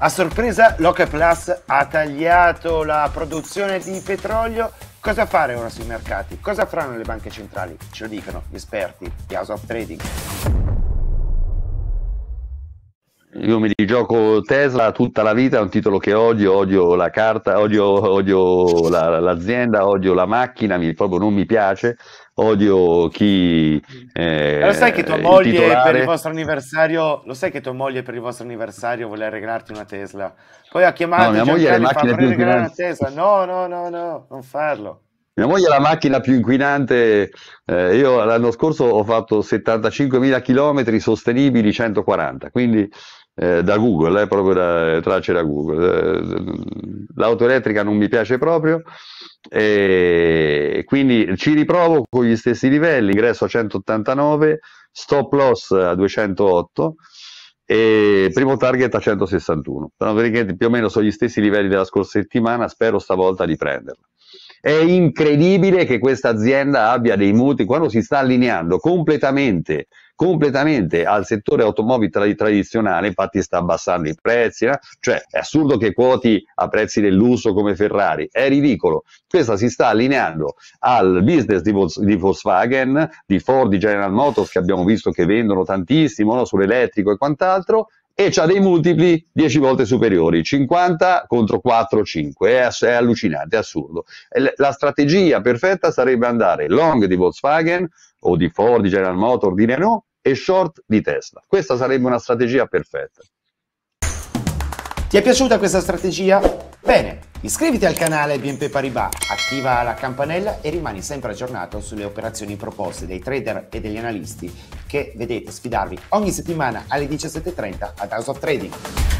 A sorpresa Locke Plus ha tagliato la produzione di petrolio. Cosa fare ora sui mercati? Cosa faranno le banche centrali? Ce lo dicono gli esperti di House of Trading. Io mi gioco Tesla tutta la vita, è un titolo che odio, odio la carta, odio, odio la, l'azienda, odio la macchina, mi, proprio non mi piace, odio chi... Mm. Eh, lo sai che tua moglie per il vostro anniversario, lo sai che tua moglie per il vostro anniversario voleva regalarti una Tesla? Poi ha chiamato no, mia moglie le macchine più regalare Tesla. No, no, no, no, non farlo. Mia moglie è la macchina più inquinante, eh, io l'anno scorso ho fatto 75.000 km sostenibili, 140, quindi eh, da Google, eh, proprio da tracce da Google. Eh, L'auto elettrica non mi piace proprio e quindi ci riprovo con gli stessi livelli, ingresso a 189, stop loss a 208 e primo target a 161. Dopodiché più o meno sono gli stessi livelli della scorsa settimana, spero stavolta di prenderla. È incredibile che questa azienda abbia dei mutui quando si sta allineando completamente, completamente al settore automobile tra- tradizionale, infatti sta abbassando i prezzi, eh? cioè è assurdo che quoti a prezzi dell'uso come Ferrari, è ridicolo. Questa si sta allineando al business di, Vol- di Volkswagen, di Ford, di General Motors che abbiamo visto che vendono tantissimo no? sull'elettrico e quant'altro e ha dei multipli 10 volte superiori, 50 contro 4, 5, è, è allucinante, è assurdo. la strategia perfetta sarebbe andare long di Volkswagen o di Ford, di General Motors, di Renault e short di Tesla. Questa sarebbe una strategia perfetta. Ti è piaciuta questa strategia? Bene, iscriviti al canale BNP Paribas, attiva la campanella e rimani sempre aggiornato sulle operazioni proposte dai trader e degli analisti che vedete sfidarvi ogni settimana alle 17.30 ad House of Trading.